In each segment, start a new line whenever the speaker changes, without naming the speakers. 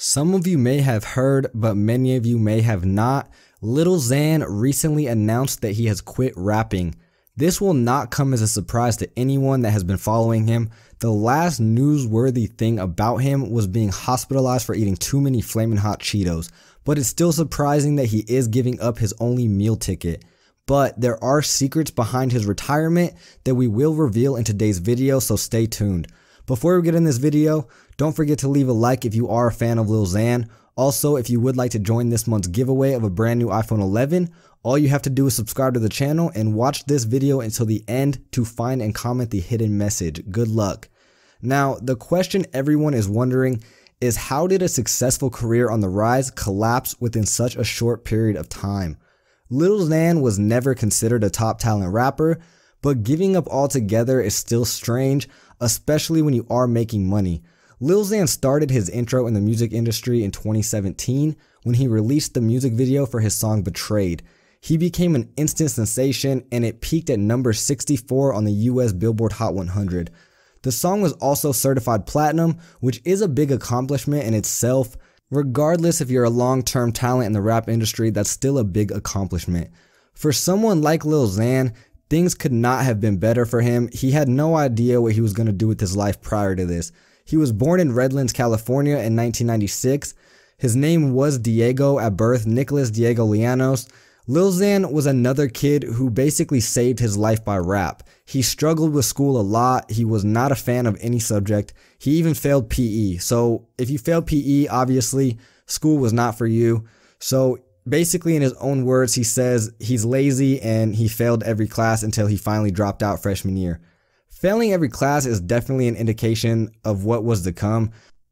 Some of you may have heard, but many of you may have not. Little Xan recently announced that he has quit rapping. This will not come as a surprise to anyone that has been following him. The last newsworthy thing about him was being hospitalized for eating too many flaming hot Cheetos, but it's still surprising that he is giving up his only meal ticket. But there are secrets behind his retirement that we will reveal in today's video, so stay tuned. Before we get in this video, don't forget to leave a like if you are a fan of Lil Xan. Also, if you would like to join this month's giveaway of a brand new iPhone 11, all you have to do is subscribe to the channel and watch this video until the end to find and comment the hidden message. Good luck. Now, the question everyone is wondering is how did a successful career on the rise collapse within such a short period of time? Lil Xan was never considered a top talent rapper, but giving up altogether is still strange, especially when you are making money. Lil Xan started his intro in the music industry in 2017 when he released the music video for his song Betrayed. He became an instant sensation and it peaked at number 64 on the US Billboard Hot 100. The song was also certified platinum, which is a big accomplishment in itself. Regardless if you're a long term talent in the rap industry, that's still a big accomplishment. For someone like Lil Xan, Things could not have been better for him. He had no idea what he was going to do with his life prior to this. He was born in Redlands, California in 1996. His name was Diego at birth, Nicholas Diego Llanos. Lil Xan was another kid who basically saved his life by rap. He struggled with school a lot. He was not a fan of any subject. He even failed PE. So if you failed PE, obviously school was not for you. So basically in his own words he says he's lazy and he failed every class until he finally dropped out freshman year failing every class is definitely an indication of what was to come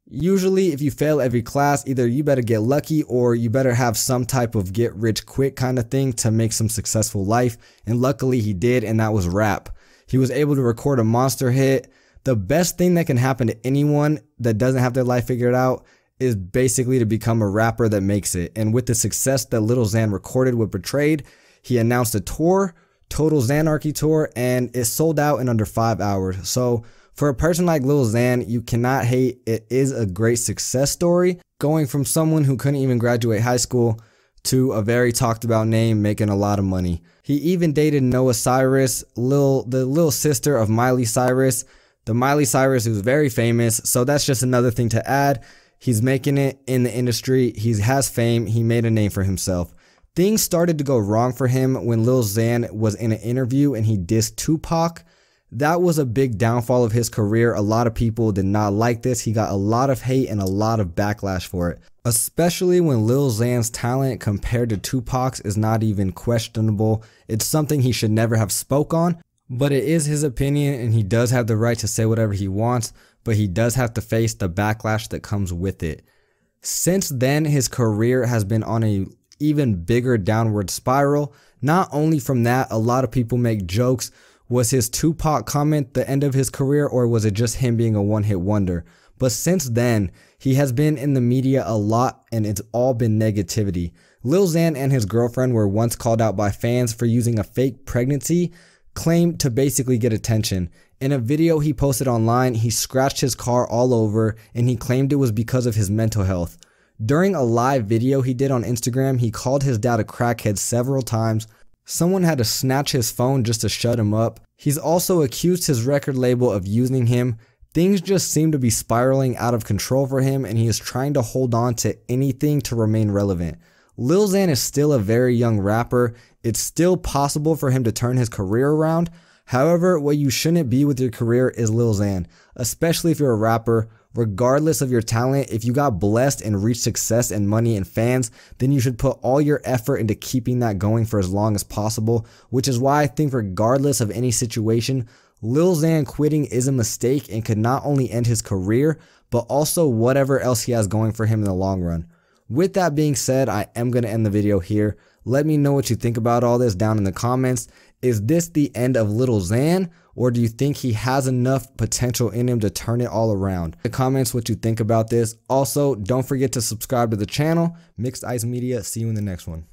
usually if you fail every class either you better get lucky or you better have some type of get rich quick kind of thing to make some successful life and luckily he did and that was rap he was able to record a monster hit the best thing that can happen to anyone that doesn't have their life figured out is basically to become a rapper that makes it. And with the success that Little Xan recorded with Betrayed, he announced a tour, Total Xanarchy Tour, and it sold out in under five hours. So for a person like Lil Xan, you cannot hate. It is a great success story, going from someone who couldn't even graduate high school to a very talked about name making a lot of money. He even dated Noah Cyrus, Lil, the little sister of Miley Cyrus, the Miley Cyrus who's very famous. So that's just another thing to add. He's making it in the industry. He has fame. He made a name for himself. Things started to go wrong for him when Lil Xan was in an interview and he dissed Tupac. That was a big downfall of his career. A lot of people did not like this. He got a lot of hate and a lot of backlash for it, especially when Lil Xan's talent compared to Tupac's is not even questionable. It's something he should never have spoke on, but it is his opinion and he does have the right to say whatever he wants but he does have to face the backlash that comes with it. Since then, his career has been on a even bigger downward spiral. Not only from that, a lot of people make jokes. Was his Tupac comment the end of his career, or was it just him being a one hit wonder? But since then, he has been in the media a lot and it's all been negativity. Lil Xan and his girlfriend were once called out by fans for using a fake pregnancy claimed to basically get attention. In a video he posted online, he scratched his car all over and he claimed it was because of his mental health. During a live video he did on Instagram, he called his dad a crackhead several times. Someone had to snatch his phone just to shut him up. He's also accused his record label of using him. Things just seem to be spiraling out of control for him and he is trying to hold on to anything to remain relevant. Lil Xan is still a very young rapper. It's still possible for him to turn his career around. However, what you shouldn't be with your career is Lil Xan, especially if you're a rapper. Regardless of your talent, if you got blessed and reached success and money and fans, then you should put all your effort into keeping that going for as long as possible, which is why I think, regardless of any situation, Lil Xan quitting is a mistake and could not only end his career, but also whatever else he has going for him in the long run. With that being said, I am going to end the video here. Let me know what you think about all this down in the comments. Is this the end of Little Xan or do you think he has enough potential in him to turn it all around? The comments what you think about this. Also, don't forget to subscribe to the channel. Mixed Ice Media. See you in the next one.